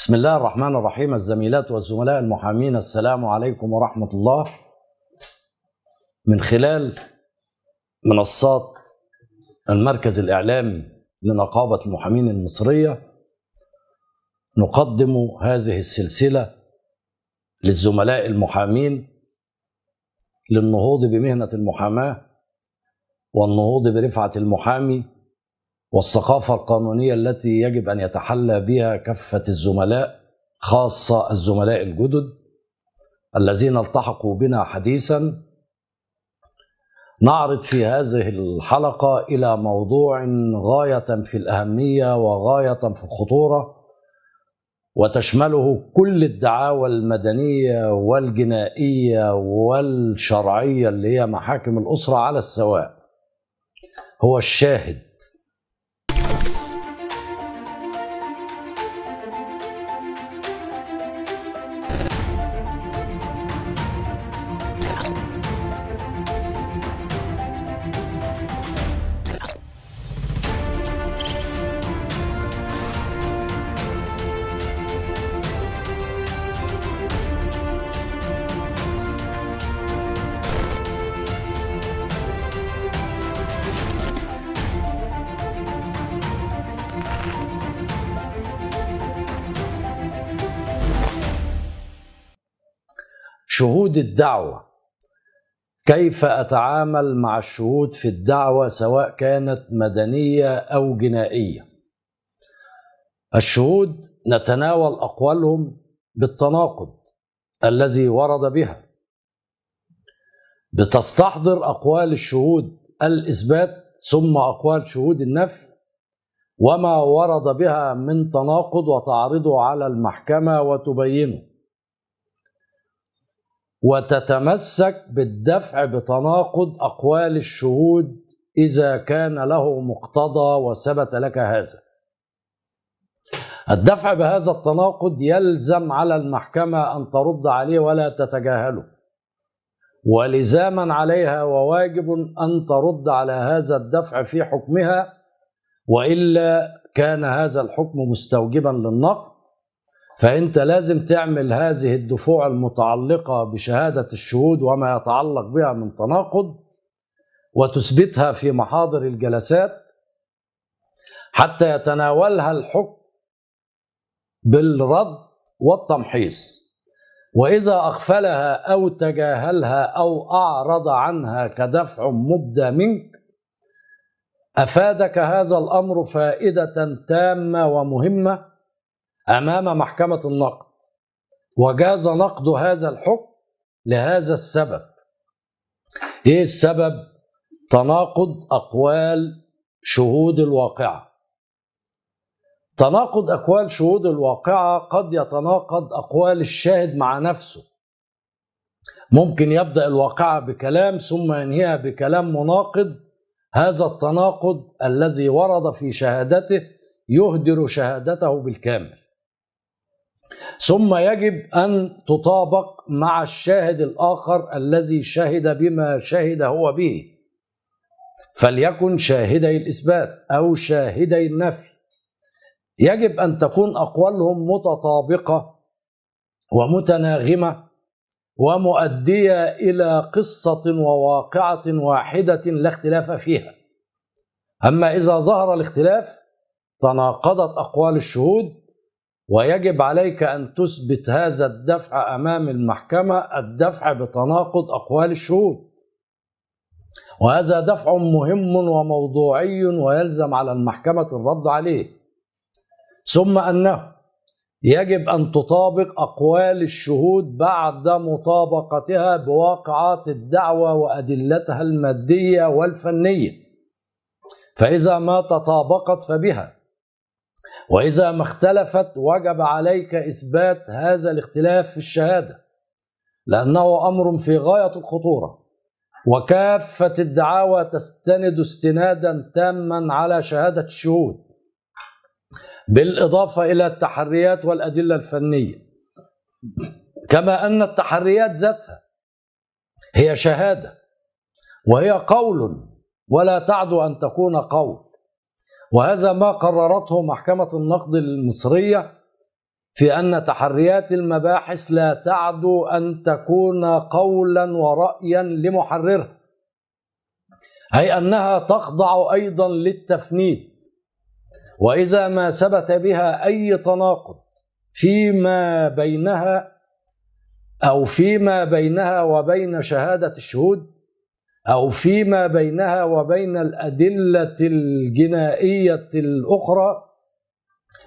بسم الله الرحمن الرحيم الزميلات والزملاء المحامين السلام عليكم ورحمة الله من خلال منصات المركز الإعلامي لنقابة المحامين المصرية نقدم هذه السلسلة للزملاء المحامين للنهوض بمهنة المحاماة والنهوض برفعة المحامي والثقافة القانونية التي يجب أن يتحلى بها كافة الزملاء خاصة الزملاء الجدد الذين التحقوا بنا حديثا نعرض في هذه الحلقة إلى موضوع غاية في الأهمية وغاية في الخطورة وتشمله كل الدعاوى المدنية والجنائية والشرعية اللي هي محاكم الأسرة على السواء هو الشاهد شهود الدعوه كيف اتعامل مع الشهود في الدعوه سواء كانت مدنيه او جنائيه الشهود نتناول اقوالهم بالتناقض الذي ورد بها بتستحضر اقوال الشهود الاثبات ثم اقوال شهود النفي وما ورد بها من تناقض وتعرضه على المحكمه وتبينه وتتمسك بالدفع بتناقض أقوال الشهود إذا كان له مقتضى وثبت لك هذا الدفع بهذا التناقض يلزم على المحكمة أن ترد عليه ولا تتجاهله ولزاما عليها وواجب أن ترد على هذا الدفع في حكمها وإلا كان هذا الحكم مستوجبا للنقد فانت لازم تعمل هذه الدفوع المتعلقه بشهاده الشهود وما يتعلق بها من تناقض وتثبتها في محاضر الجلسات حتى يتناولها الحكم بالرد والتمحيص واذا اغفلها او تجاهلها او اعرض عنها كدفع مبدى منك افادك هذا الامر فائده تامه ومهمه امام محكمه النقد وجاز نقد هذا الحكم لهذا السبب ايه السبب تناقض اقوال شهود الواقعه تناقض اقوال شهود الواقعه قد يتناقض اقوال الشاهد مع نفسه ممكن يبدا الواقعه بكلام ثم ينهيها بكلام مناقض هذا التناقض الذي ورد في شهادته يهدر شهادته بالكامل ثم يجب أن تطابق مع الشاهد الآخر الذي شهد بما شهد هو به فليكن شاهدي الإثبات أو شاهدي النفي يجب أن تكون أقوالهم متطابقة ومتناغمة ومؤدية إلى قصة وواقعة واحدة لا اختلاف فيها أما إذا ظهر الاختلاف تناقضت أقوال الشهود ويجب عليك أن تثبت هذا الدفع أمام المحكمة الدفع بتناقض أقوال الشهود وهذا دفع مهم وموضوعي ويلزم على المحكمة الرد عليه ثم أنه يجب أن تطابق أقوال الشهود بعد مطابقتها بواقعات الدعوة وأدلتها المادية والفنية فإذا ما تطابقت فبها وإذا ما اختلفت وجب عليك إثبات هذا الاختلاف في الشهادة لأنه أمر في غاية الخطورة وكافة الدعاوى تستند استنادا تاما على شهادة الشهود بالإضافة إلى التحريات والأدلة الفنية كما أن التحريات ذاتها هي شهادة وهي قول ولا تعدو أن تكون قول وهذا ما قررته محكمة النقد المصرية في أن تحريات المباحث لا تعدو أن تكون قولا ورأيا لمحررها أي أنها تخضع أيضا للتفنيد وإذا ما ثبت بها أي تناقض فيما بينها أو فيما بينها وبين شهادة الشهود أو فيما بينها وبين الأدلة الجنائية الأخرى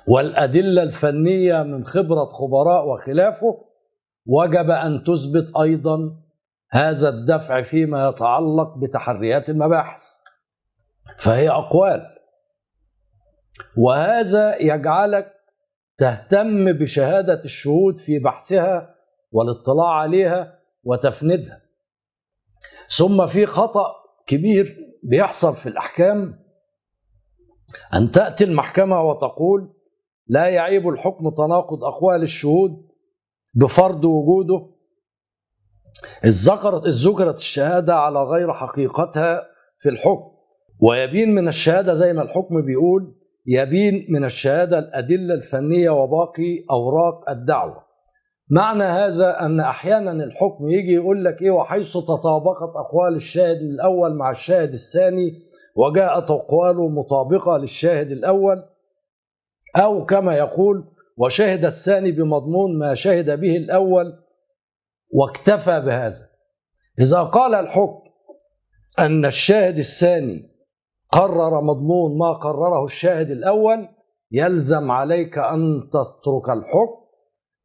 والأدلة الفنية من خبرة خبراء وخلافه وجب أن تثبت أيضا هذا الدفع فيما يتعلق بتحريات المباحث فهي أقوال وهذا يجعلك تهتم بشهادة الشهود في بحثها والاطلاع عليها وتفنيدها ثم في خطأ كبير بيحصل في الأحكام أن تأتي المحكمة وتقول لا يعيب الحكم تناقض أقوال الشهود بفرض وجوده الذكرت ذكرت الشهادة على غير حقيقتها في الحكم ويبين من الشهادة زي ما الحكم بيقول يبين من الشهادة الأدلة الفنية وباقي أوراق الدعوة معنى هذا أن أحيانا الحكم يجي يقول لك إيه وحيث تطابقت أقوال الشاهد الأول مع الشاهد الثاني وجاءت أقواله مطابقة للشاهد الأول أو كما يقول وشهد الثاني بمضمون ما شهد به الأول واكتفى بهذا إذا قال الحكم أن الشاهد الثاني قرر مضمون ما قرره الشاهد الأول يلزم عليك أن تترك الحكم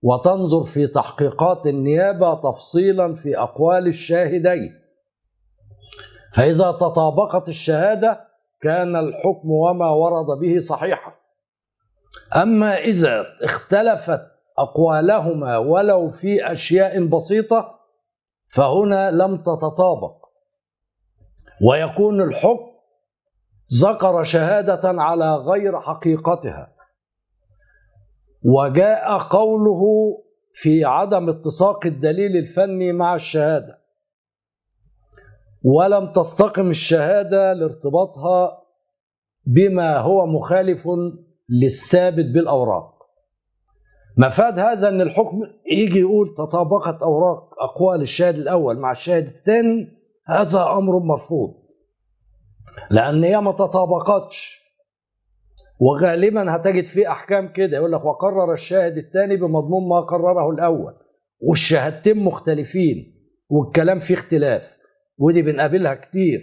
وتنظر في تحقيقات النيابه تفصيلا في اقوال الشاهدين فاذا تطابقت الشهاده كان الحكم وما ورد به صحيحا اما اذا اختلفت اقوالهما ولو في اشياء بسيطه فهنا لم تتطابق ويكون الحكم ذكر شهاده على غير حقيقتها وجاء قوله في عدم اتساق الدليل الفني مع الشهاده ولم تستقم الشهاده لارتباطها بما هو مخالف للثابت بالاوراق مفاد هذا ان الحكم يجي يقول تطابقت اوراق اقوال الشاهد الاول مع الشاهد الثاني هذا امر مرفوض لان هي ما تطابقتش وغالبا هتجد فيه احكام كده يقول لك وقرر الشاهد الثاني بمضمون ما قرره الاول والشهادتين مختلفين والكلام فيه اختلاف ودي بنقابلها كتير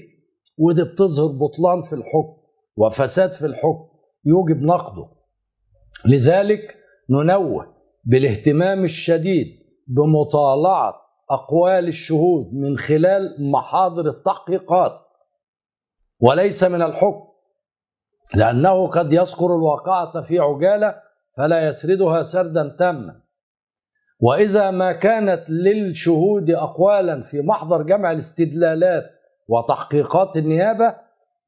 ودي بتظهر بطلان في الحكم وفساد في الحكم يوجب نقده لذلك ننوه بالاهتمام الشديد بمطالعه اقوال الشهود من خلال محاضر التحقيقات وليس من الحكم لأنه قد يصقر الواقعة في عجالة فلا يسردها سردا تاما وإذا ما كانت للشهود أقوالا في محضر جمع الاستدلالات وتحقيقات النيابة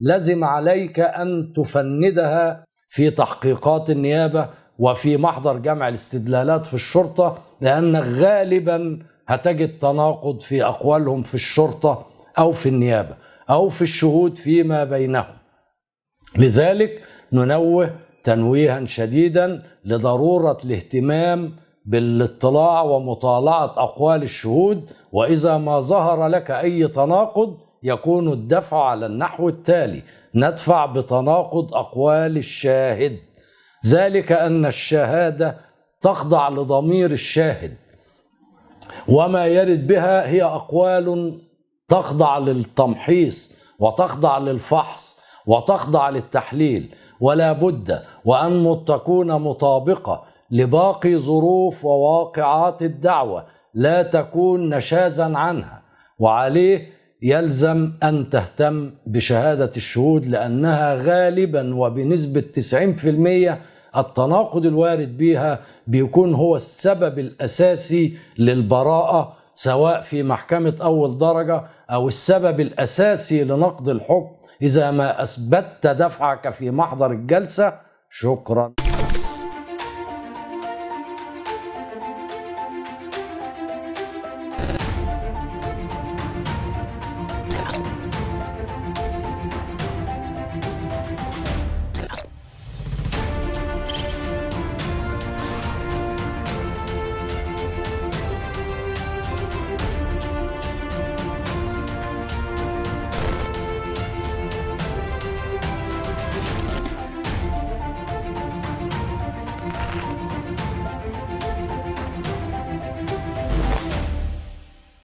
لزم عليك أن تفندها في تحقيقات النيابة وفي محضر جمع الاستدلالات في الشرطة لأن غالبا هتجد تناقض في أقوالهم في الشرطة أو في النيابة أو في الشهود فيما بينهم لذلك ننوه تنويها شديدا لضروره الاهتمام بالاطلاع ومطالعه اقوال الشهود واذا ما ظهر لك اي تناقض يكون الدفع على النحو التالي ندفع بتناقض اقوال الشاهد ذلك ان الشهاده تخضع لضمير الشاهد وما يرد بها هي اقوال تخضع للتمحيص وتخضع للفحص وتخضع للتحليل ولا بد وأن تكون مطابقة لباقي ظروف وواقعات الدعوة لا تكون نشازا عنها وعليه يلزم أن تهتم بشهادة الشهود لأنها غالبا وبنسبة 90% التناقض الوارد بها بيكون هو السبب الأساسي للبراءة سواء في محكمة أول درجة أو السبب الأساسي لنقض الحكم إذا ما أثبتت دفعك في محضر الجلسة شكرا